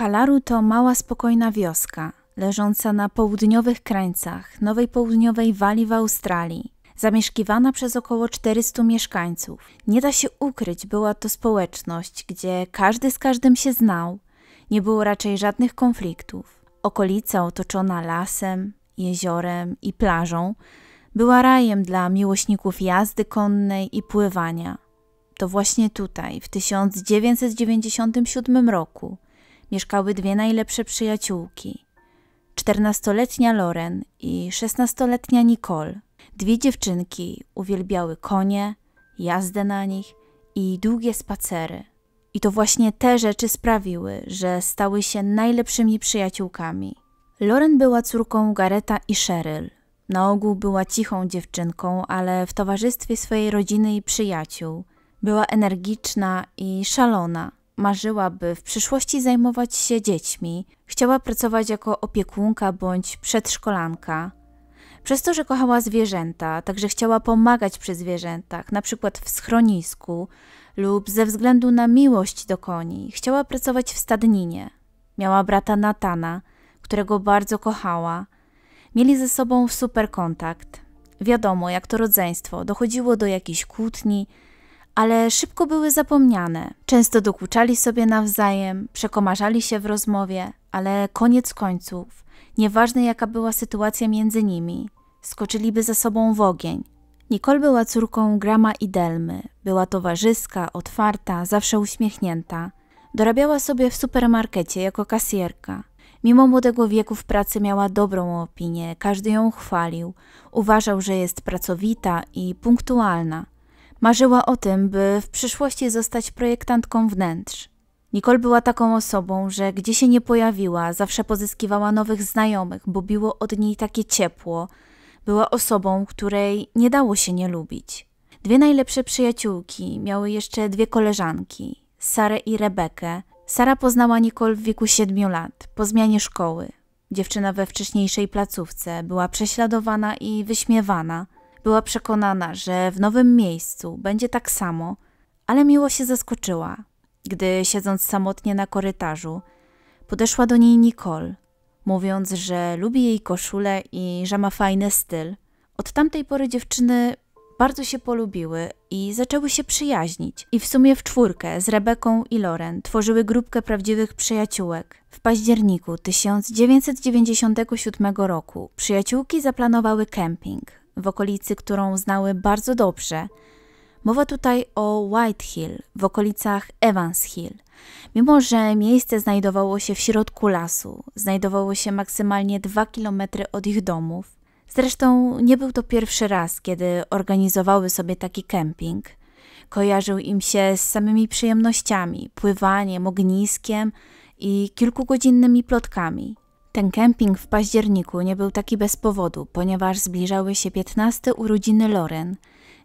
Kalaru to mała, spokojna wioska, leżąca na południowych krańcach Nowej Południowej Walii w Australii, zamieszkiwana przez około 400 mieszkańców. Nie da się ukryć, była to społeczność, gdzie każdy z każdym się znał, nie było raczej żadnych konfliktów. Okolica otoczona lasem, jeziorem i plażą była rajem dla miłośników jazdy konnej i pływania. To właśnie tutaj, w 1997 roku, mieszkały dwie najlepsze przyjaciółki. Czternastoletnia Loren i szesnastoletnia Nicole. Dwie dziewczynki uwielbiały konie, jazdę na nich i długie spacery. I to właśnie te rzeczy sprawiły, że stały się najlepszymi przyjaciółkami. Loren była córką Gareta i Cheryl. Na ogół była cichą dziewczynką, ale w towarzystwie swojej rodziny i przyjaciół była energiczna i szalona marzyła, by w przyszłości zajmować się dziećmi, chciała pracować jako opiekunka bądź przedszkolanka. Przez to, że kochała zwierzęta, także chciała pomagać przy zwierzętach, na przykład w schronisku lub ze względu na miłość do koni, chciała pracować w stadninie. Miała brata Natana, którego bardzo kochała. Mieli ze sobą super kontakt. Wiadomo, jak to rodzeństwo, dochodziło do jakichś kłótni, ale szybko były zapomniane. Często dokuczali sobie nawzajem, przekomarzali się w rozmowie, ale koniec końców, nieważne jaka była sytuacja między nimi, skoczyliby za sobą w ogień. Nicole była córką Grama i Delmy. Była towarzyska, otwarta, zawsze uśmiechnięta. Dorabiała sobie w supermarkecie jako kasjerka. Mimo młodego wieku w pracy miała dobrą opinię, każdy ją chwalił. Uważał, że jest pracowita i punktualna. Marzyła o tym, by w przyszłości zostać projektantką wnętrz. Nicole była taką osobą, że gdzie się nie pojawiła, zawsze pozyskiwała nowych znajomych, bo biło od niej takie ciepło. Była osobą, której nie dało się nie lubić. Dwie najlepsze przyjaciółki miały jeszcze dwie koleżanki, Sarę i Rebekę. Sara poznała Nicole w wieku siedmiu lat, po zmianie szkoły. Dziewczyna we wcześniejszej placówce była prześladowana i wyśmiewana – była przekonana, że w nowym miejscu będzie tak samo, ale miło się zaskoczyła, gdy siedząc samotnie na korytarzu, podeszła do niej Nicole, mówiąc, że lubi jej koszulę i że ma fajny styl. Od tamtej pory dziewczyny bardzo się polubiły i zaczęły się przyjaźnić. I w sumie w czwórkę z Rebeką i Loren tworzyły grupkę prawdziwych przyjaciółek. W październiku 1997 roku przyjaciółki zaplanowały kemping, w okolicy, którą znały bardzo dobrze. Mowa tutaj o White Hill, w okolicach Evans Hill. Mimo, że miejsce znajdowało się w środku lasu, znajdowało się maksymalnie 2 km od ich domów. Zresztą nie był to pierwszy raz, kiedy organizowały sobie taki kemping. Kojarzył im się z samymi przyjemnościami, pływaniem, ogniskiem i kilkugodzinnymi plotkami. Ten kemping w październiku nie był taki bez powodu, ponieważ zbliżały się 15 urodziny Loren,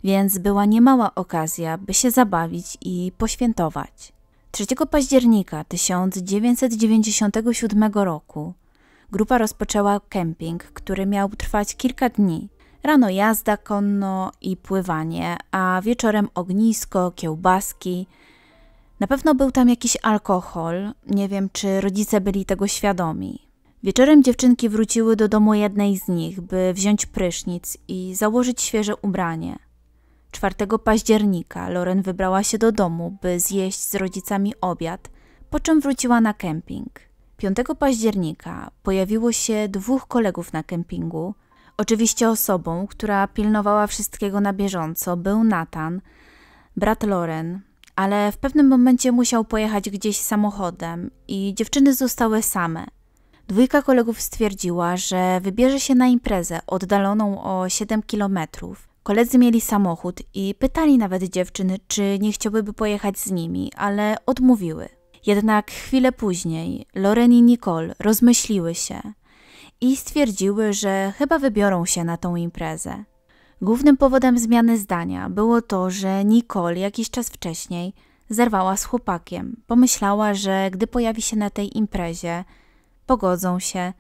więc była niemała okazja, by się zabawić i poświętować. 3 października 1997 roku grupa rozpoczęła kemping, który miał trwać kilka dni. Rano jazda konno i pływanie, a wieczorem ognisko, kiełbaski. Na pewno był tam jakiś alkohol, nie wiem czy rodzice byli tego świadomi. Wieczorem dziewczynki wróciły do domu jednej z nich, by wziąć prysznic i założyć świeże ubranie. 4 października Loren wybrała się do domu, by zjeść z rodzicami obiad, po czym wróciła na kemping. 5 października pojawiło się dwóch kolegów na kempingu. Oczywiście osobą, która pilnowała wszystkiego na bieżąco, był Nathan, brat Loren, ale w pewnym momencie musiał pojechać gdzieś samochodem i dziewczyny zostały same – Dwójka kolegów stwierdziła, że wybierze się na imprezę oddaloną o 7 kilometrów. Koledzy mieli samochód i pytali nawet dziewczyny, czy nie chciałyby pojechać z nimi, ale odmówiły. Jednak chwilę później Loren i Nicole rozmyśliły się i stwierdziły, że chyba wybiorą się na tą imprezę. Głównym powodem zmiany zdania było to, że Nicole jakiś czas wcześniej zerwała z chłopakiem. Pomyślała, że gdy pojawi się na tej imprezie, pogodzą się.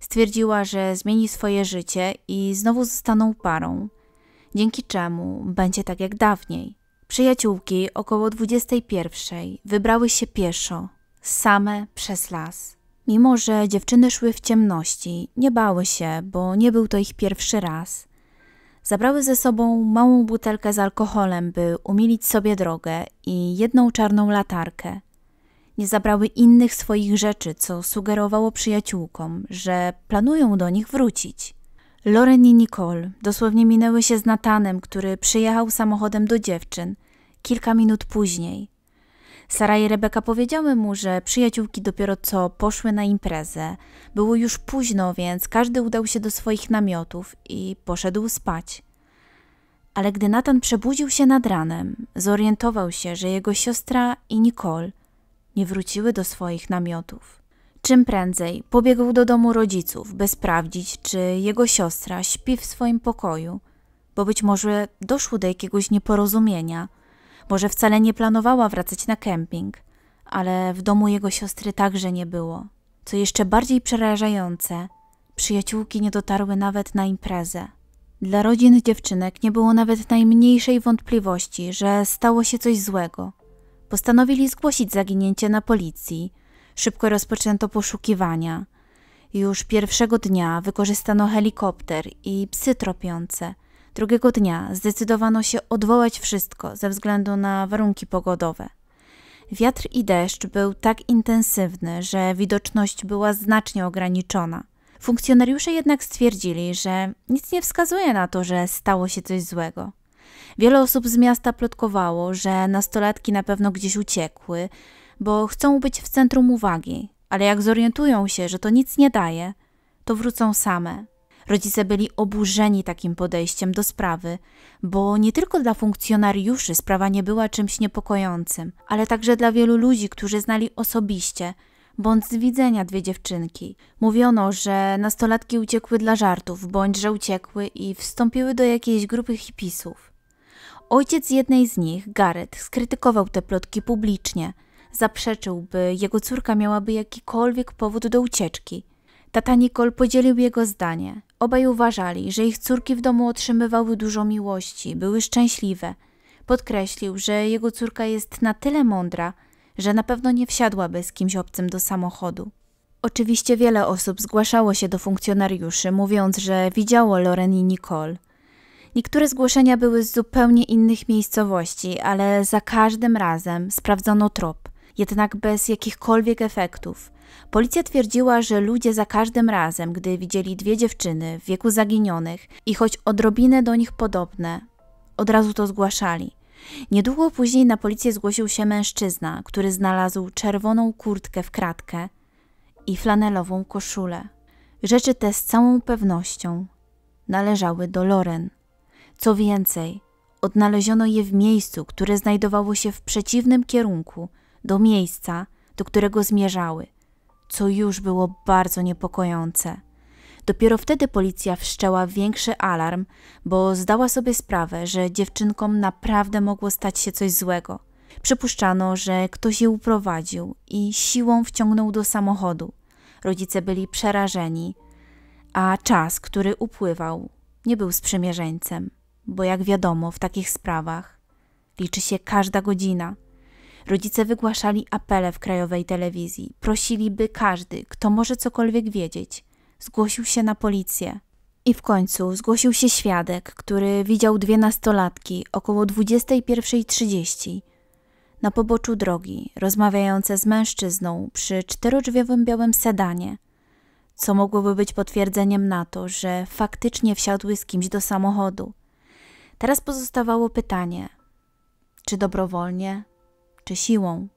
Stwierdziła, że zmieni swoje życie i znowu zostaną parą, dzięki czemu będzie tak jak dawniej. Przyjaciółki około 21 wybrały się pieszo, same przez las. Mimo, że dziewczyny szły w ciemności, nie bały się, bo nie był to ich pierwszy raz. Zabrały ze sobą małą butelkę z alkoholem, by umilić sobie drogę i jedną czarną latarkę – nie zabrały innych swoich rzeczy, co sugerowało przyjaciółkom, że planują do nich wrócić. Loren i Nicole dosłownie minęły się z Natanem, który przyjechał samochodem do dziewczyn kilka minut później. Sara i Rebeka powiedziały mu, że przyjaciółki dopiero co poszły na imprezę. Było już późno, więc każdy udał się do swoich namiotów i poszedł spać. Ale gdy Natan przebudził się nad ranem, zorientował się, że jego siostra i Nicole – nie wróciły do swoich namiotów. Czym prędzej pobiegł do domu rodziców, by sprawdzić, czy jego siostra śpi w swoim pokoju, bo być może doszło do jakiegoś nieporozumienia. Może wcale nie planowała wracać na kemping, ale w domu jego siostry także nie było. Co jeszcze bardziej przerażające, przyjaciółki nie dotarły nawet na imprezę. Dla rodzin dziewczynek nie było nawet najmniejszej wątpliwości, że stało się coś złego – Postanowili zgłosić zaginięcie na policji. Szybko rozpoczęto poszukiwania. Już pierwszego dnia wykorzystano helikopter i psy tropiące. Drugiego dnia zdecydowano się odwołać wszystko ze względu na warunki pogodowe. Wiatr i deszcz był tak intensywny, że widoczność była znacznie ograniczona. Funkcjonariusze jednak stwierdzili, że nic nie wskazuje na to, że stało się coś złego. Wiele osób z miasta plotkowało, że nastolatki na pewno gdzieś uciekły, bo chcą być w centrum uwagi, ale jak zorientują się, że to nic nie daje, to wrócą same. Rodzice byli oburzeni takim podejściem do sprawy, bo nie tylko dla funkcjonariuszy sprawa nie była czymś niepokojącym, ale także dla wielu ludzi, którzy znali osobiście bądź z widzenia dwie dziewczynki. Mówiono, że nastolatki uciekły dla żartów, bądź że uciekły i wstąpiły do jakiejś grupy hipisów. Ojciec jednej z nich, Gareth, skrytykował te plotki publicznie. Zaprzeczył, by jego córka miałaby jakikolwiek powód do ucieczki. Tata Nicole podzielił jego zdanie. Obaj uważali, że ich córki w domu otrzymywały dużo miłości, były szczęśliwe. Podkreślił, że jego córka jest na tyle mądra, że na pewno nie wsiadłaby z kimś obcym do samochodu. Oczywiście wiele osób zgłaszało się do funkcjonariuszy, mówiąc, że widziało Loren i Nicole. Niektóre zgłoszenia były z zupełnie innych miejscowości, ale za każdym razem sprawdzono trop, jednak bez jakichkolwiek efektów. Policja twierdziła, że ludzie za każdym razem, gdy widzieli dwie dziewczyny w wieku zaginionych i choć odrobinę do nich podobne, od razu to zgłaszali. Niedługo później na policję zgłosił się mężczyzna, który znalazł czerwoną kurtkę w kratkę i flanelową koszulę. Rzeczy te z całą pewnością należały do Loren. Co więcej, odnaleziono je w miejscu, które znajdowało się w przeciwnym kierunku do miejsca, do którego zmierzały, co już było bardzo niepokojące. Dopiero wtedy policja wszczęła większy alarm, bo zdała sobie sprawę, że dziewczynkom naprawdę mogło stać się coś złego. Przypuszczano, że ktoś je uprowadził i siłą wciągnął do samochodu. Rodzice byli przerażeni, a czas, który upływał, nie był sprzymierzeńcem bo jak wiadomo, w takich sprawach liczy się każda godzina. Rodzice wygłaszali apele w krajowej telewizji. Prosili, by każdy, kto może cokolwiek wiedzieć, zgłosił się na policję. I w końcu zgłosił się świadek, który widział dwie nastolatki około 21.30 na poboczu drogi, rozmawiające z mężczyzną przy czterodrzwiowym białym sedanie, co mogłoby być potwierdzeniem na to, że faktycznie wsiadły z kimś do samochodu. Teraz pozostawało pytanie: czy dobrowolnie, czy siłą?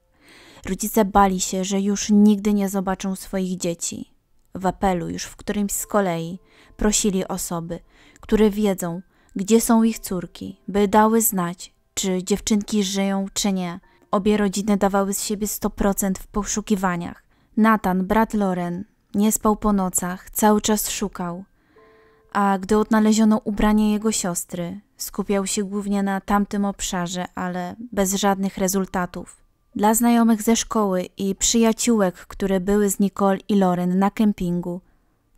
Rodzice bali się, że już nigdy nie zobaczą swoich dzieci. W apelu już w którymś z kolei prosili osoby, które wiedzą, gdzie są ich córki, by dały znać, czy dziewczynki żyją, czy nie. Obie rodziny dawały z siebie 100% w poszukiwaniach. Nathan, brat Loren, nie spał po nocach, cały czas szukał a gdy odnaleziono ubranie jego siostry, skupiał się głównie na tamtym obszarze, ale bez żadnych rezultatów. Dla znajomych ze szkoły i przyjaciółek, które były z Nicole i Loren na kempingu,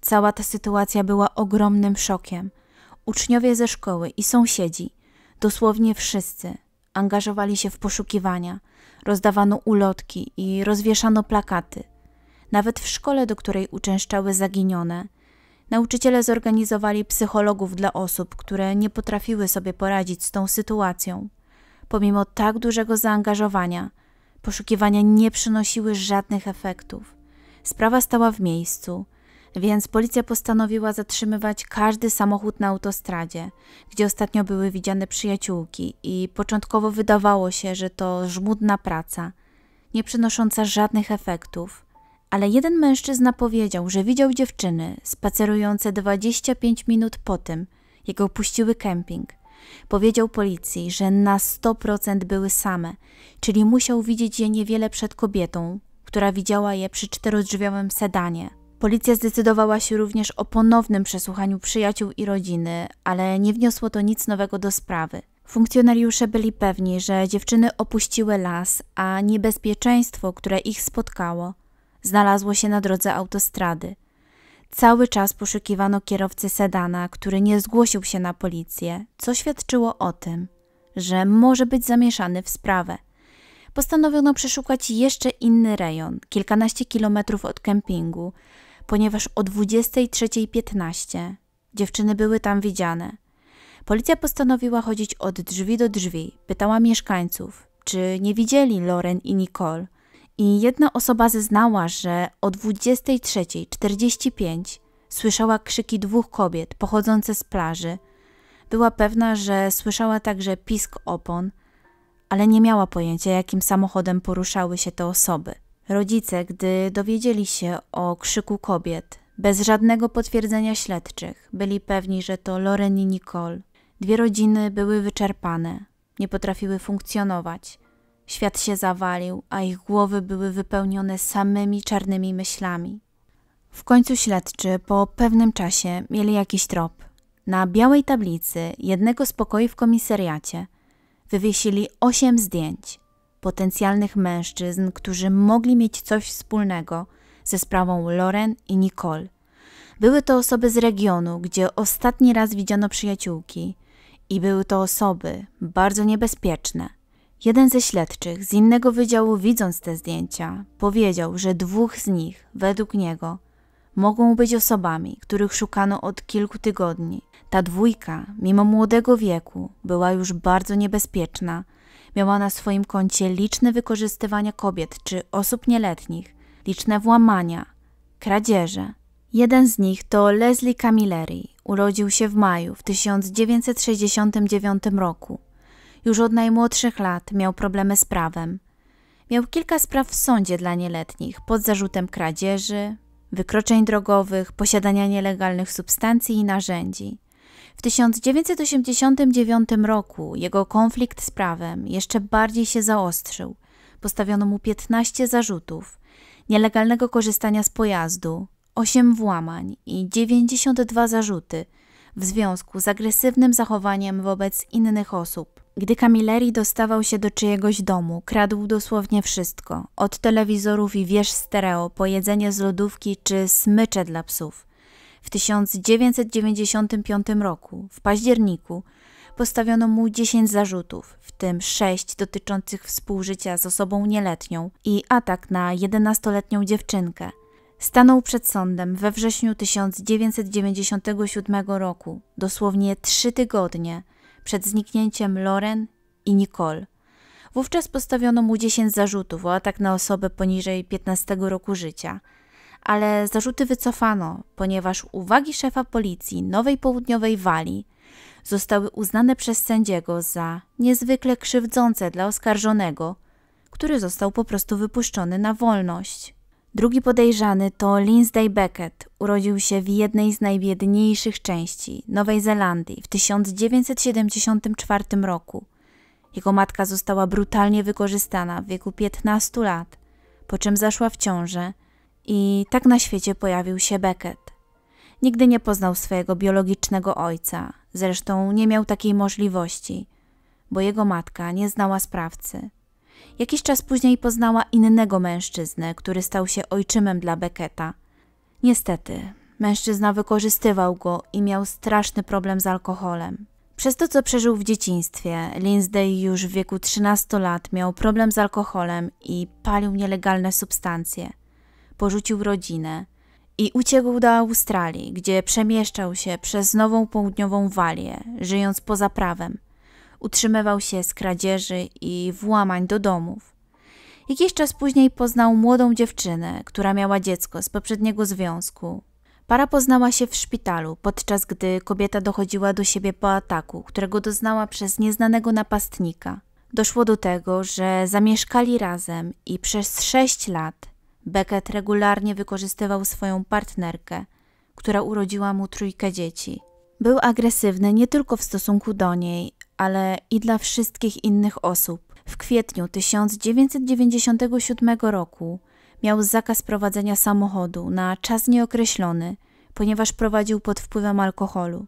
cała ta sytuacja była ogromnym szokiem. Uczniowie ze szkoły i sąsiedzi, dosłownie wszyscy, angażowali się w poszukiwania, rozdawano ulotki i rozwieszano plakaty. Nawet w szkole, do której uczęszczały zaginione – Nauczyciele zorganizowali psychologów dla osób, które nie potrafiły sobie poradzić z tą sytuacją. Pomimo tak dużego zaangażowania, poszukiwania nie przynosiły żadnych efektów. Sprawa stała w miejscu, więc policja postanowiła zatrzymywać każdy samochód na autostradzie, gdzie ostatnio były widziane przyjaciółki, i początkowo wydawało się, że to żmudna praca, nie przynosząca żadnych efektów ale jeden mężczyzna powiedział, że widział dziewczyny spacerujące 25 minut po tym, jak opuściły kemping. Powiedział policji, że na 100% były same, czyli musiał widzieć je niewiele przed kobietą, która widziała je przy czterodrzwiowym sedanie. Policja zdecydowała się również o ponownym przesłuchaniu przyjaciół i rodziny, ale nie wniosło to nic nowego do sprawy. Funkcjonariusze byli pewni, że dziewczyny opuściły las, a niebezpieczeństwo, które ich spotkało, znalazło się na drodze autostrady. Cały czas poszukiwano kierowcy sedana, który nie zgłosił się na policję, co świadczyło o tym, że może być zamieszany w sprawę. Postanowiono przeszukać jeszcze inny rejon, kilkanaście kilometrów od kempingu, ponieważ o 23.15 dziewczyny były tam widziane. Policja postanowiła chodzić od drzwi do drzwi, pytała mieszkańców, czy nie widzieli Loren i Nicole – i jedna osoba zeznała, że o 23.45 słyszała krzyki dwóch kobiet pochodzące z plaży. Była pewna, że słyszała także pisk opon, ale nie miała pojęcia, jakim samochodem poruszały się te osoby. Rodzice, gdy dowiedzieli się o krzyku kobiet, bez żadnego potwierdzenia śledczych, byli pewni, że to Loren i Nicole. Dwie rodziny były wyczerpane, nie potrafiły funkcjonować. Świat się zawalił, a ich głowy były wypełnione samymi czarnymi myślami. W końcu śledczy po pewnym czasie mieli jakiś trop. Na białej tablicy jednego z pokoi w komisariacie wywiesili osiem zdjęć potencjalnych mężczyzn, którzy mogli mieć coś wspólnego ze sprawą Loren i Nicole. Były to osoby z regionu, gdzie ostatni raz widziano przyjaciółki i były to osoby bardzo niebezpieczne – Jeden ze śledczych z innego wydziału, widząc te zdjęcia, powiedział, że dwóch z nich, według niego, mogą być osobami, których szukano od kilku tygodni. Ta dwójka, mimo młodego wieku, była już bardzo niebezpieczna. Miała na swoim koncie liczne wykorzystywania kobiet czy osób nieletnich, liczne włamania, kradzieże. Jeden z nich to Leslie Camilleri. Urodził się w maju w 1969 roku. Już od najmłodszych lat miał problemy z prawem. Miał kilka spraw w sądzie dla nieletnich pod zarzutem kradzieży, wykroczeń drogowych, posiadania nielegalnych substancji i narzędzi. W 1989 roku jego konflikt z prawem jeszcze bardziej się zaostrzył. Postawiono mu 15 zarzutów: nielegalnego korzystania z pojazdu, 8 włamań i 92 zarzuty w związku z agresywnym zachowaniem wobec innych osób. Gdy Camilleri dostawał się do czyjegoś domu, kradł dosłownie wszystko. Od telewizorów i wież stereo, po jedzenie z lodówki czy smycze dla psów. W 1995 roku, w październiku, postawiono mu 10 zarzutów, w tym 6 dotyczących współżycia z osobą nieletnią i atak na 11-letnią dziewczynkę. Stanął przed sądem we wrześniu 1997 roku, dosłownie 3 tygodnie – przed zniknięciem Loren i Nicole. Wówczas postawiono mu 10 zarzutów o atak na osobę poniżej 15 roku życia, ale zarzuty wycofano, ponieważ uwagi szefa policji Nowej Południowej Walii zostały uznane przez sędziego za niezwykle krzywdzące dla oskarżonego, który został po prostu wypuszczony na wolność. Drugi podejrzany to Lindsay Beckett. Urodził się w jednej z najbiedniejszych części Nowej Zelandii w 1974 roku. Jego matka została brutalnie wykorzystana w wieku 15 lat, po czym zaszła w ciążę i tak na świecie pojawił się Beckett. Nigdy nie poznał swojego biologicznego ojca, zresztą nie miał takiej możliwości, bo jego matka nie znała sprawcy. Jakiś czas później poznała innego mężczyznę, który stał się ojczymem dla Becketa. Niestety, mężczyzna wykorzystywał go i miał straszny problem z alkoholem. Przez to, co przeżył w dzieciństwie, Lindsay już w wieku 13 lat miał problem z alkoholem i palił nielegalne substancje. Porzucił rodzinę i uciekł do Australii, gdzie przemieszczał się przez Nową Południową Walię, żyjąc poza prawem – utrzymywał się z kradzieży i włamań do domów. Jakiś czas później poznał młodą dziewczynę, która miała dziecko z poprzedniego związku. Para poznała się w szpitalu, podczas gdy kobieta dochodziła do siebie po ataku, którego doznała przez nieznanego napastnika. Doszło do tego, że zamieszkali razem i przez sześć lat Beckett regularnie wykorzystywał swoją partnerkę, która urodziła mu trójkę dzieci. Był agresywny nie tylko w stosunku do niej, ale i dla wszystkich innych osób. W kwietniu 1997 roku miał zakaz prowadzenia samochodu na czas nieokreślony, ponieważ prowadził pod wpływem alkoholu.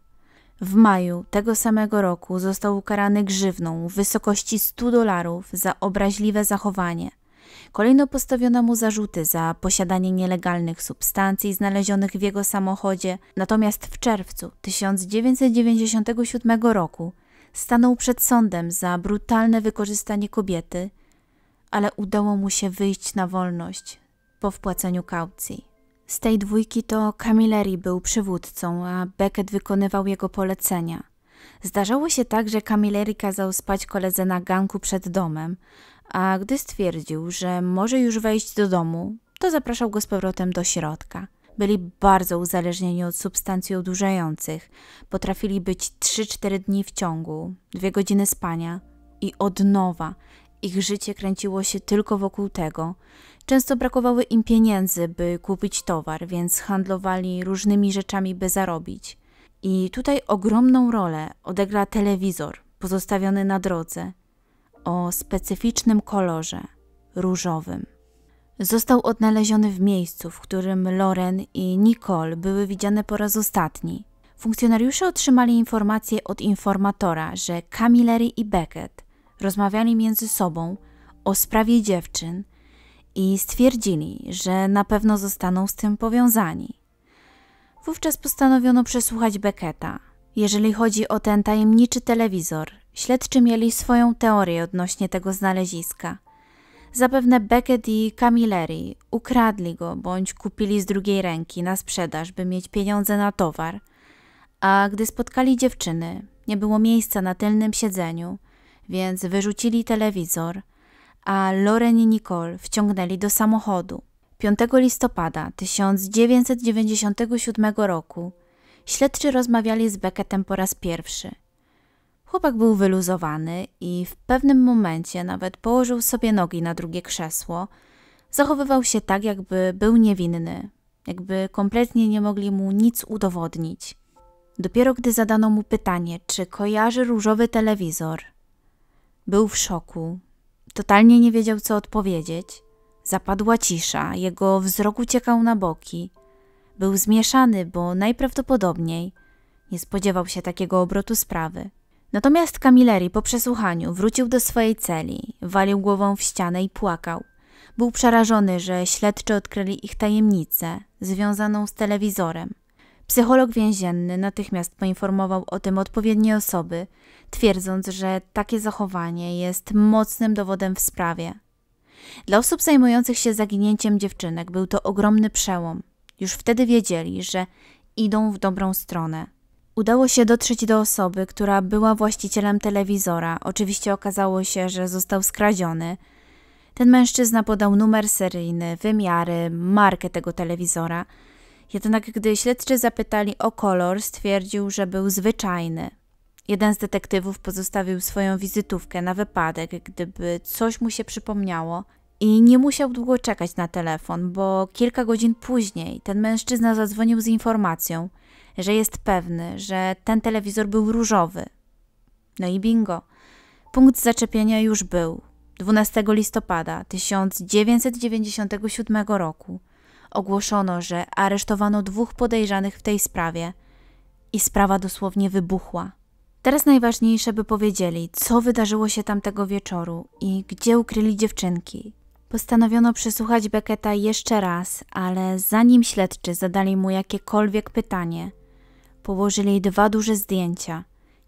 W maju tego samego roku został ukarany grzywną w wysokości 100 dolarów za obraźliwe zachowanie. Kolejno postawiono mu zarzuty za posiadanie nielegalnych substancji znalezionych w jego samochodzie, natomiast w czerwcu 1997 roku stanął przed sądem za brutalne wykorzystanie kobiety, ale udało mu się wyjść na wolność po wpłaceniu kaucji. Z tej dwójki to Camilleri był przywódcą, a Beckett wykonywał jego polecenia. Zdarzało się tak, że Camilleri kazał spać koledze na ganku przed domem, a gdy stwierdził, że może już wejść do domu, to zapraszał go z powrotem do środka – byli bardzo uzależnieni od substancji odurzających, potrafili być 3-4 dni w ciągu, dwie godziny spania i od nowa. Ich życie kręciło się tylko wokół tego. Często brakowały im pieniędzy, by kupić towar, więc handlowali różnymi rzeczami, by zarobić. I tutaj ogromną rolę odegra telewizor pozostawiony na drodze o specyficznym kolorze różowym. Został odnaleziony w miejscu, w którym Loren i Nicole były widziane po raz ostatni. Funkcjonariusze otrzymali informację od informatora, że Camilleri i Beckett rozmawiali między sobą o sprawie dziewczyn i stwierdzili, że na pewno zostaną z tym powiązani. Wówczas postanowiono przesłuchać Becketa. Jeżeli chodzi o ten tajemniczy telewizor, śledczy mieli swoją teorię odnośnie tego znaleziska – Zapewne Beckett i Camilleri ukradli go bądź kupili z drugiej ręki na sprzedaż, by mieć pieniądze na towar. A gdy spotkali dziewczyny, nie było miejsca na tylnym siedzeniu, więc wyrzucili telewizor, a Loren i Nicole wciągnęli do samochodu. 5 listopada 1997 roku śledczy rozmawiali z Beckettem po raz pierwszy – Chłopak był wyluzowany i w pewnym momencie nawet położył sobie nogi na drugie krzesło. Zachowywał się tak, jakby był niewinny, jakby kompletnie nie mogli mu nic udowodnić. Dopiero gdy zadano mu pytanie, czy kojarzy różowy telewizor, był w szoku. Totalnie nie wiedział, co odpowiedzieć. Zapadła cisza, jego wzrok uciekał na boki. Był zmieszany, bo najprawdopodobniej nie spodziewał się takiego obrotu sprawy. Natomiast Camilleri po przesłuchaniu wrócił do swojej celi, walił głową w ścianę i płakał. Był przerażony, że śledczy odkryli ich tajemnicę związaną z telewizorem. Psycholog więzienny natychmiast poinformował o tym odpowiednie osoby, twierdząc, że takie zachowanie jest mocnym dowodem w sprawie. Dla osób zajmujących się zaginięciem dziewczynek był to ogromny przełom. Już wtedy wiedzieli, że idą w dobrą stronę. Udało się dotrzeć do osoby, która była właścicielem telewizora. Oczywiście okazało się, że został skradziony. Ten mężczyzna podał numer seryjny, wymiary, markę tego telewizora. Jednak gdy śledczy zapytali o kolor, stwierdził, że był zwyczajny. Jeden z detektywów pozostawił swoją wizytówkę na wypadek, gdyby coś mu się przypomniało i nie musiał długo czekać na telefon, bo kilka godzin później ten mężczyzna zadzwonił z informacją – że jest pewny, że ten telewizor był różowy. No i bingo. Punkt zaczepienia już był 12 listopada 1997 roku. Ogłoszono, że aresztowano dwóch podejrzanych w tej sprawie i sprawa dosłownie wybuchła. Teraz najważniejsze, by powiedzieli, co wydarzyło się tamtego wieczoru i gdzie ukryli dziewczynki. Postanowiono przesłuchać Becketa jeszcze raz, ale zanim śledczy zadali mu jakiekolwiek pytanie – Położyli dwa duże zdjęcia.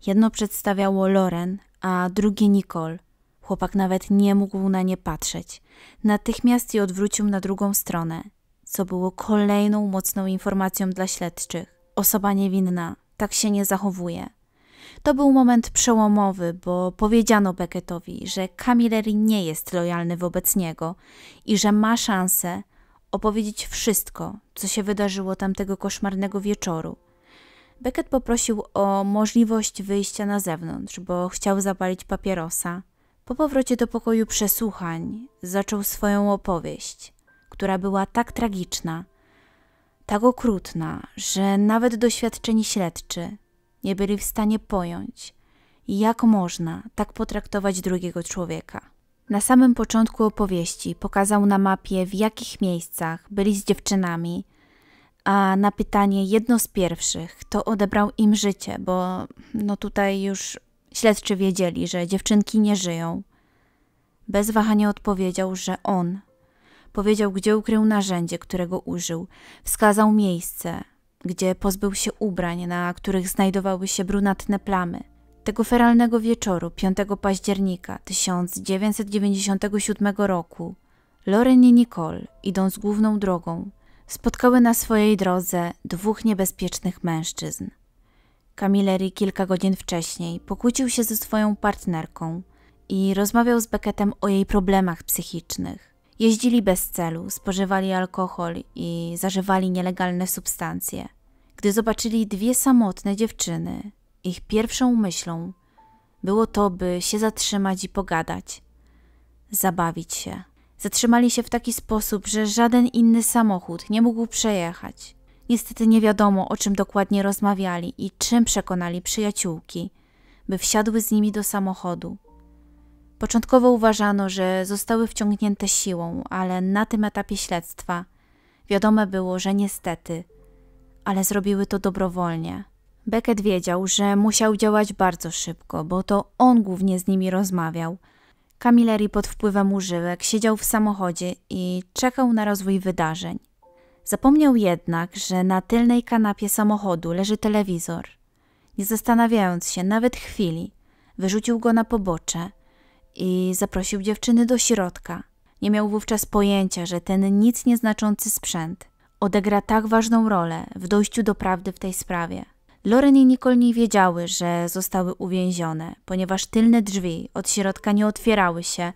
Jedno przedstawiało Loren, a drugie Nicole. Chłopak nawet nie mógł na nie patrzeć. Natychmiast je odwrócił na drugą stronę, co było kolejną mocną informacją dla śledczych. Osoba niewinna, tak się nie zachowuje. To był moment przełomowy, bo powiedziano Beckettowi, że Camilleri nie jest lojalny wobec niego i że ma szansę opowiedzieć wszystko, co się wydarzyło tamtego koszmarnego wieczoru. Beckett poprosił o możliwość wyjścia na zewnątrz, bo chciał zapalić papierosa. Po powrocie do pokoju przesłuchań zaczął swoją opowieść, która była tak tragiczna, tak okrutna, że nawet doświadczeni śledczy nie byli w stanie pojąć, jak można tak potraktować drugiego człowieka. Na samym początku opowieści pokazał na mapie, w jakich miejscach byli z dziewczynami a na pytanie jedno z pierwszych, kto odebrał im życie, bo no tutaj już śledczy wiedzieli, że dziewczynki nie żyją. Bez wahania odpowiedział, że on. Powiedział, gdzie ukrył narzędzie, którego użył, wskazał miejsce, gdzie pozbył się ubrań, na których znajdowały się brunatne plamy. Tego feralnego wieczoru 5 października 1997 roku Lorraine i Nicole, idąc główną drogą, spotkały na swojej drodze dwóch niebezpiecznych mężczyzn. Camilleri kilka godzin wcześniej pokłócił się ze swoją partnerką i rozmawiał z Beckettem o jej problemach psychicznych. Jeździli bez celu, spożywali alkohol i zażywali nielegalne substancje. Gdy zobaczyli dwie samotne dziewczyny, ich pierwszą myślą było to, by się zatrzymać i pogadać, zabawić się. Zatrzymali się w taki sposób, że żaden inny samochód nie mógł przejechać. Niestety nie wiadomo, o czym dokładnie rozmawiali i czym przekonali przyjaciółki, by wsiadły z nimi do samochodu. Początkowo uważano, że zostały wciągnięte siłą, ale na tym etapie śledztwa wiadome było, że niestety, ale zrobiły to dobrowolnie. Beckett wiedział, że musiał działać bardzo szybko, bo to on głównie z nimi rozmawiał – Camilleri pod wpływem użyłek siedział w samochodzie i czekał na rozwój wydarzeń. Zapomniał jednak, że na tylnej kanapie samochodu leży telewizor. Nie zastanawiając się nawet chwili, wyrzucił go na pobocze i zaprosił dziewczyny do środka. Nie miał wówczas pojęcia, że ten nic nieznaczący sprzęt odegra tak ważną rolę w dojściu do prawdy w tej sprawie. Loren i Nicole nie wiedziały, że zostały uwięzione, ponieważ tylne drzwi od środka nie otwierały się,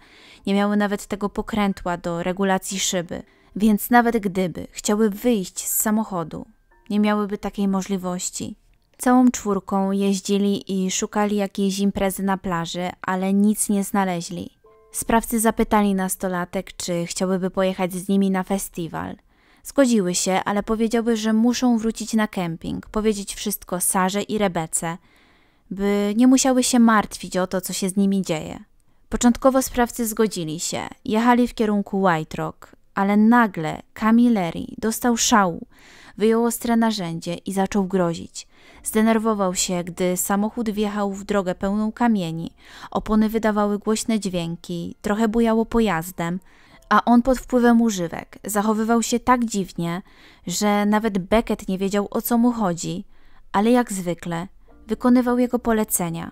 nie miały nawet tego pokrętła do regulacji szyby, więc nawet gdyby chciały wyjść z samochodu, nie miałyby takiej możliwości. Całą czwórką jeździli i szukali jakiejś imprezy na plaży, ale nic nie znaleźli. Sprawcy zapytali nastolatek, czy chciałyby pojechać z nimi na festiwal – Zgodziły się, ale powiedziały, że muszą wrócić na kemping, powiedzieć wszystko Sarze i Rebece, by nie musiały się martwić o to, co się z nimi dzieje. Początkowo sprawcy zgodzili się, jechali w kierunku White Rock, ale nagle Camilleri dostał szału, wyjął ostre narzędzie i zaczął grozić. Zdenerwował się, gdy samochód wjechał w drogę pełną kamieni, opony wydawały głośne dźwięki, trochę bujało pojazdem, a on pod wpływem używek zachowywał się tak dziwnie, że nawet Beckett nie wiedział o co mu chodzi, ale jak zwykle wykonywał jego polecenia.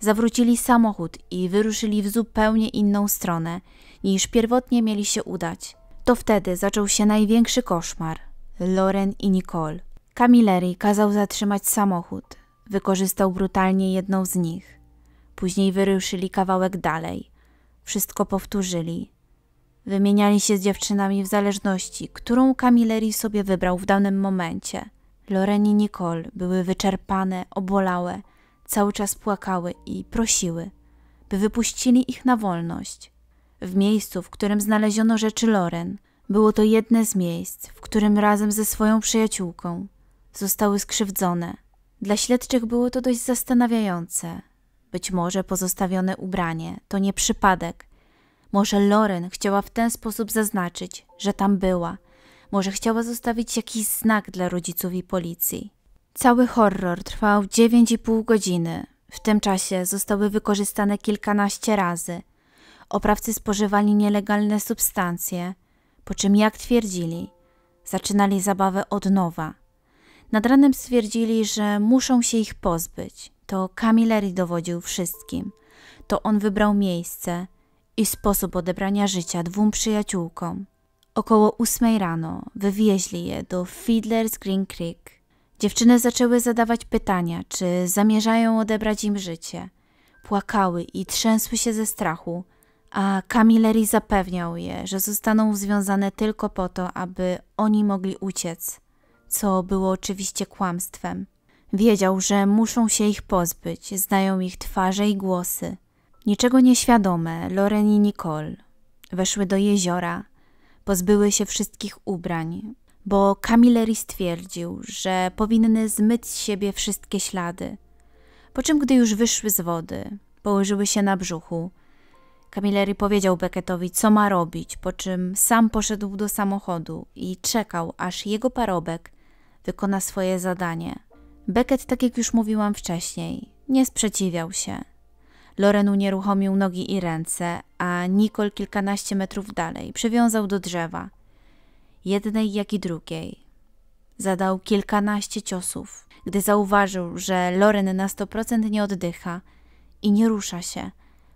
Zawrócili samochód i wyruszyli w zupełnie inną stronę, niż pierwotnie mieli się udać. To wtedy zaczął się największy koszmar Loren i Nicole. Camilleri kazał zatrzymać samochód. Wykorzystał brutalnie jedną z nich. Później wyruszyli kawałek dalej. Wszystko powtórzyli Wymieniali się z dziewczynami w zależności, którą Camilleri sobie wybrał w danym momencie. Loreni i Nicole były wyczerpane, obolałe, cały czas płakały i prosiły, by wypuścili ich na wolność. W miejscu, w którym znaleziono rzeczy Loren, było to jedne z miejsc, w którym razem ze swoją przyjaciółką zostały skrzywdzone. Dla śledczych było to dość zastanawiające. Być może pozostawione ubranie to nie przypadek – może Loren chciała w ten sposób zaznaczyć, że tam była. Może chciała zostawić jakiś znak dla rodziców i policji. Cały horror trwał 9,5 godziny. W tym czasie zostały wykorzystane kilkanaście razy. Oprawcy spożywali nielegalne substancje, po czym, jak twierdzili, zaczynali zabawę od nowa. Nad ranem stwierdzili, że muszą się ich pozbyć. To Camilleri dowodził wszystkim. To on wybrał miejsce, i sposób odebrania życia dwóm przyjaciółkom. Około ósmej rano wywieźli je do Fiddler's Green Creek. Dziewczyny zaczęły zadawać pytania, czy zamierzają odebrać im życie. Płakały i trzęsły się ze strachu, a Camilleri zapewniał je, że zostaną związane tylko po to, aby oni mogli uciec, co było oczywiście kłamstwem. Wiedział, że muszą się ich pozbyć, znają ich twarze i głosy – Niczego nieświadome, Loren i Nicole weszły do jeziora, pozbyły się wszystkich ubrań, bo Camilleri stwierdził, że powinny zmyć z siebie wszystkie ślady. Po czym, gdy już wyszły z wody, położyły się na brzuchu. Camilleri powiedział Beckettowi, co ma robić, po czym sam poszedł do samochodu i czekał, aż jego parobek wykona swoje zadanie. Beckett, tak jak już mówiłam wcześniej, nie sprzeciwiał się. Loren unieruchomił nogi i ręce, a Nicole kilkanaście metrów dalej przywiązał do drzewa. Jednej jak i drugiej. Zadał kilkanaście ciosów, gdy zauważył, że Loren na 100% nie oddycha i nie rusza się.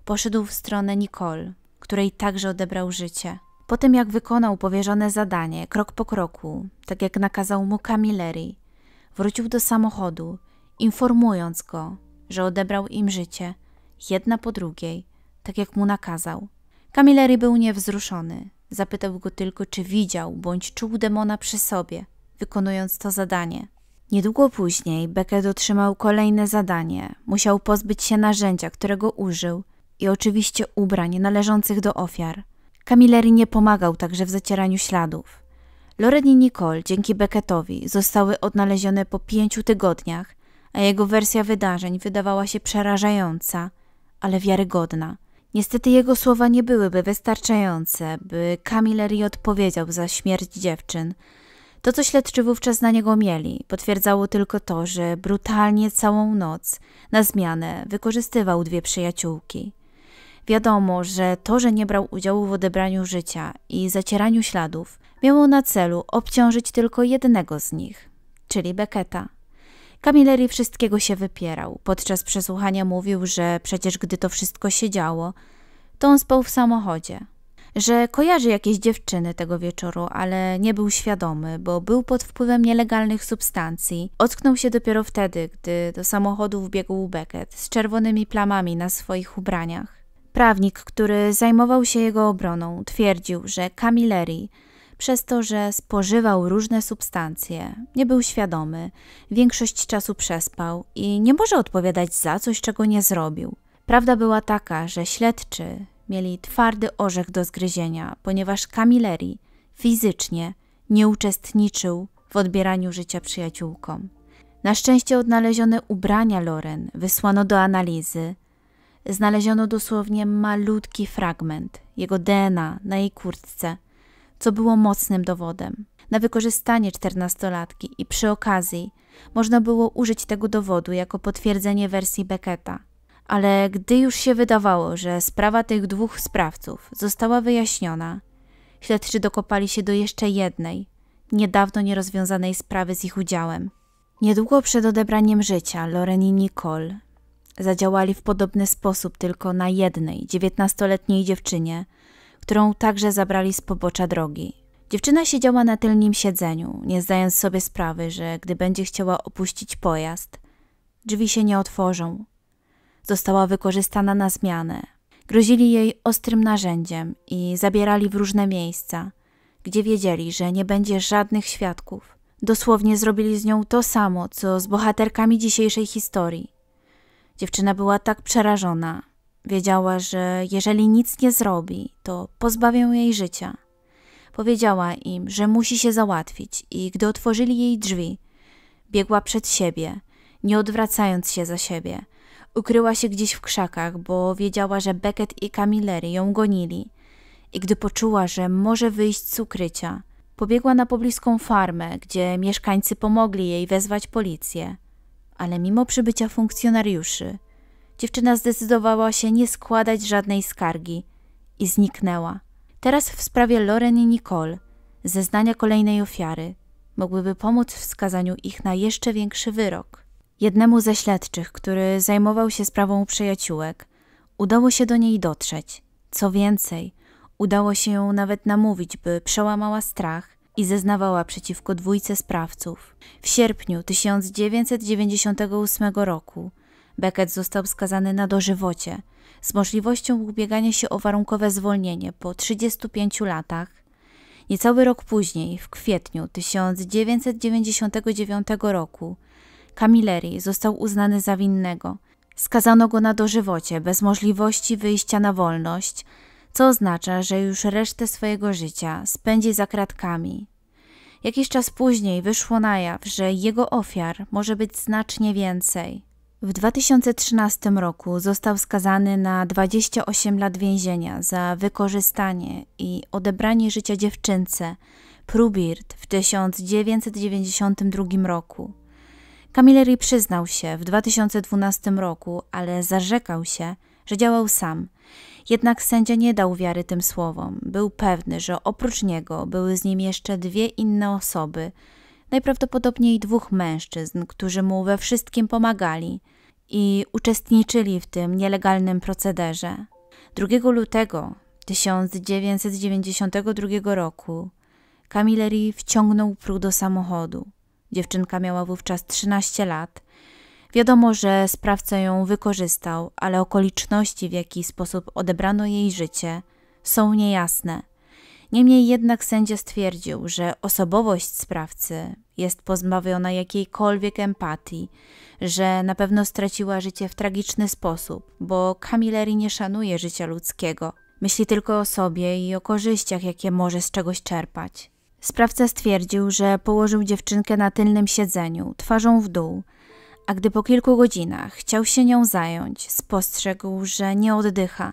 Poszedł w stronę Nicole, której także odebrał życie. Po tym jak wykonał powierzone zadanie, krok po kroku, tak jak nakazał mu Camilleri, wrócił do samochodu, informując go, że odebrał im życie – jedna po drugiej, tak jak mu nakazał. Camilleri był niewzruszony. Zapytał go tylko, czy widział bądź czuł demona przy sobie, wykonując to zadanie. Niedługo później Beckett otrzymał kolejne zadanie. Musiał pozbyć się narzędzia, którego użył i oczywiście ubrań należących do ofiar. Camilleri nie pomagał także w zacieraniu śladów. Loren i Nicole dzięki Beckettowi zostały odnalezione po pięciu tygodniach, a jego wersja wydarzeń wydawała się przerażająca – ale wiarygodna. Niestety jego słowa nie byłyby wystarczające, by Camilleri odpowiedział za śmierć dziewczyn. To, co śledczy wówczas na niego mieli, potwierdzało tylko to, że brutalnie całą noc, na zmianę, wykorzystywał dwie przyjaciółki. Wiadomo, że to, że nie brał udziału w odebraniu życia i zacieraniu śladów, miało na celu obciążyć tylko jednego z nich, czyli Becketa. Camilleri wszystkiego się wypierał. Podczas przesłuchania mówił, że przecież gdy to wszystko się działo, to on spał w samochodzie. Że kojarzy jakieś dziewczyny tego wieczoru, ale nie był świadomy, bo był pod wpływem nielegalnych substancji. Ocknął się dopiero wtedy, gdy do samochodu wbiegł Beckett z czerwonymi plamami na swoich ubraniach. Prawnik, który zajmował się jego obroną, twierdził, że Camilleri przez to, że spożywał różne substancje, nie był świadomy, większość czasu przespał i nie może odpowiadać za coś, czego nie zrobił. Prawda była taka, że śledczy mieli twardy orzech do zgryzienia, ponieważ Camilleri fizycznie nie uczestniczył w odbieraniu życia przyjaciółkom. Na szczęście odnalezione ubrania Loren wysłano do analizy. Znaleziono dosłownie malutki fragment jego DNA na jej kurtce – co było mocnym dowodem na wykorzystanie czternastolatki i przy okazji można było użyć tego dowodu jako potwierdzenie wersji Becketa. Ale gdy już się wydawało, że sprawa tych dwóch sprawców została wyjaśniona, śledczy dokopali się do jeszcze jednej, niedawno nierozwiązanej sprawy z ich udziałem. Niedługo przed odebraniem życia Loren i Nicole zadziałali w podobny sposób tylko na jednej, dziewiętnastoletniej dziewczynie, którą także zabrali z pobocza drogi. Dziewczyna siedziała na tylnym siedzeniu, nie zdając sobie sprawy, że gdy będzie chciała opuścić pojazd, drzwi się nie otworzą. Została wykorzystana na zmianę. Grozili jej ostrym narzędziem i zabierali w różne miejsca, gdzie wiedzieli, że nie będzie żadnych świadków. Dosłownie zrobili z nią to samo, co z bohaterkami dzisiejszej historii. Dziewczyna była tak przerażona, Wiedziała, że jeżeli nic nie zrobi, to pozbawią jej życia. Powiedziała im, że musi się załatwić, i gdy otworzyli jej drzwi, biegła przed siebie, nie odwracając się za siebie. Ukryła się gdzieś w krzakach, bo wiedziała, że Beckett i Camilleri ją gonili. I gdy poczuła, że może wyjść z ukrycia, pobiegła na pobliską farmę, gdzie mieszkańcy pomogli jej wezwać policję. Ale mimo przybycia funkcjonariuszy, dziewczyna zdecydowała się nie składać żadnej skargi i zniknęła. Teraz w sprawie Loren i Nicole zeznania kolejnej ofiary mogłyby pomóc w ich na jeszcze większy wyrok. Jednemu ze śledczych, który zajmował się sprawą przyjaciółek, udało się do niej dotrzeć. Co więcej, udało się ją nawet namówić, by przełamała strach i zeznawała przeciwko dwójce sprawców. W sierpniu 1998 roku Beckett został skazany na dożywocie z możliwością ubiegania się o warunkowe zwolnienie po 35 latach. Niecały rok później, w kwietniu 1999 roku, Camilleri został uznany za winnego. Skazano go na dożywocie bez możliwości wyjścia na wolność, co oznacza, że już resztę swojego życia spędzi za kratkami. Jakiś czas później wyszło na jaw, że jego ofiar może być znacznie więcej. W 2013 roku został skazany na 28 lat więzienia za wykorzystanie i odebranie życia dziewczynce Prubirt w 1992 roku. Camilleri przyznał się w 2012 roku, ale zarzekał się, że działał sam. Jednak sędzia nie dał wiary tym słowom. Był pewny, że oprócz niego były z nim jeszcze dwie inne osoby – najprawdopodobniej dwóch mężczyzn, którzy mu we wszystkim pomagali i uczestniczyli w tym nielegalnym procederze. 2 lutego 1992 roku Camilleri wciągnął próg do samochodu. Dziewczynka miała wówczas 13 lat. Wiadomo, że sprawca ją wykorzystał, ale okoliczności, w jaki sposób odebrano jej życie, są niejasne. Niemniej jednak sędzia stwierdził, że osobowość sprawcy jest pozbawiona jakiejkolwiek empatii, że na pewno straciła życie w tragiczny sposób, bo Camilleri nie szanuje życia ludzkiego. Myśli tylko o sobie i o korzyściach, jakie może z czegoś czerpać. Sprawca stwierdził, że położył dziewczynkę na tylnym siedzeniu, twarzą w dół, a gdy po kilku godzinach chciał się nią zająć, spostrzegł, że nie oddycha.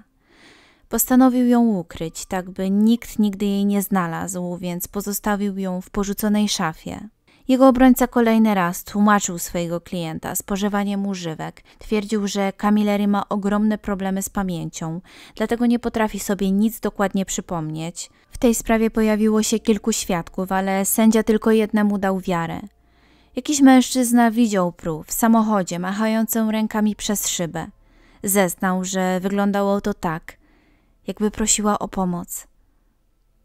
Postanowił ją ukryć, tak by nikt nigdy jej nie znalazł, więc pozostawił ją w porzuconej szafie. Jego obrońca kolejny raz tłumaczył swojego klienta spożywanie mu żywek. Twierdził, że Camilleri ma ogromne problemy z pamięcią, dlatego nie potrafi sobie nic dokładnie przypomnieć. W tej sprawie pojawiło się kilku świadków, ale sędzia tylko jednemu dał wiarę. Jakiś mężczyzna widział prób w samochodzie machającą rękami przez szybę. Zeznał, że wyglądało to tak – jakby prosiła o pomoc,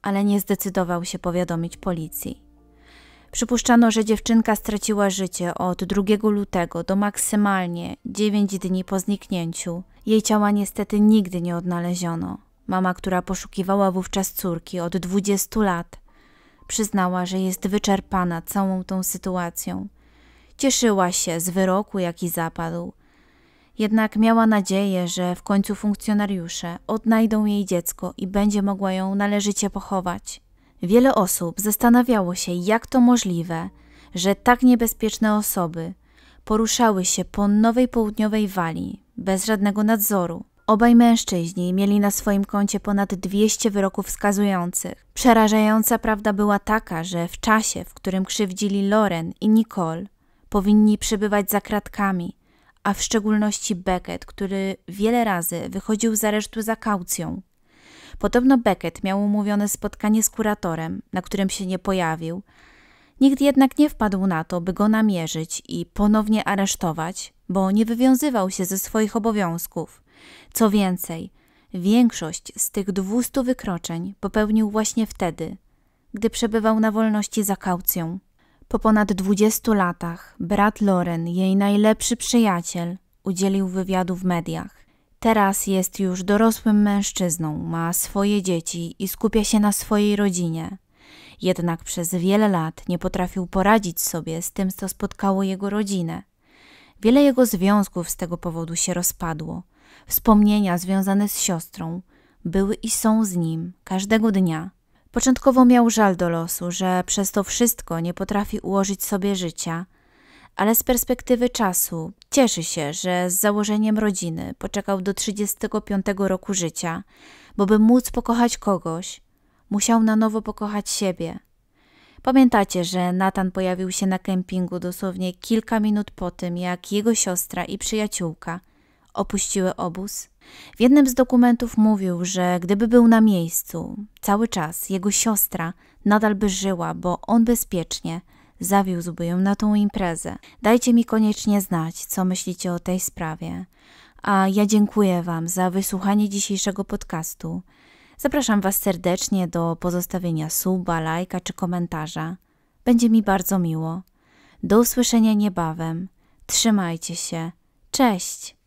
ale nie zdecydował się powiadomić policji. Przypuszczano, że dziewczynka straciła życie od 2 lutego do maksymalnie 9 dni po zniknięciu. Jej ciała niestety nigdy nie odnaleziono. Mama, która poszukiwała wówczas córki od 20 lat, przyznała, że jest wyczerpana całą tą sytuacją. Cieszyła się z wyroku, jaki zapadł, jednak miała nadzieję, że w końcu funkcjonariusze odnajdą jej dziecko i będzie mogła ją należycie pochować. Wiele osób zastanawiało się, jak to możliwe, że tak niebezpieczne osoby poruszały się po nowej południowej Walii bez żadnego nadzoru. Obaj mężczyźni mieli na swoim koncie ponad 200 wyroków skazujących. Przerażająca prawda była taka, że w czasie, w którym krzywdzili Loren i Nicole, powinni przebywać za kratkami, a w szczególności Beckett, który wiele razy wychodził z aresztu za kaucją. Podobno Beckett miał umówione spotkanie z kuratorem, na którym się nie pojawił. Nikt jednak nie wpadł na to, by go namierzyć i ponownie aresztować, bo nie wywiązywał się ze swoich obowiązków. Co więcej, większość z tych 200 wykroczeń popełnił właśnie wtedy, gdy przebywał na wolności za kaucją. Po ponad 20 latach brat Loren, jej najlepszy przyjaciel, udzielił wywiadu w mediach. Teraz jest już dorosłym mężczyzną, ma swoje dzieci i skupia się na swojej rodzinie. Jednak przez wiele lat nie potrafił poradzić sobie z tym, co spotkało jego rodzinę. Wiele jego związków z tego powodu się rozpadło. Wspomnienia związane z siostrą były i są z nim każdego dnia. Początkowo miał żal do losu, że przez to wszystko nie potrafi ułożyć sobie życia, ale z perspektywy czasu cieszy się, że z założeniem rodziny poczekał do 35 roku życia, bo by móc pokochać kogoś, musiał na nowo pokochać siebie. Pamiętacie, że Nathan pojawił się na kempingu dosłownie kilka minut po tym, jak jego siostra i przyjaciółka opuściły obóz? W jednym z dokumentów mówił, że gdyby był na miejscu cały czas, jego siostra nadal by żyła, bo on bezpiecznie zawiózłby ją na tą imprezę. Dajcie mi koniecznie znać, co myślicie o tej sprawie. A ja dziękuję Wam za wysłuchanie dzisiejszego podcastu. Zapraszam Was serdecznie do pozostawienia suba, lajka czy komentarza. Będzie mi bardzo miło. Do usłyszenia niebawem. Trzymajcie się. Cześć!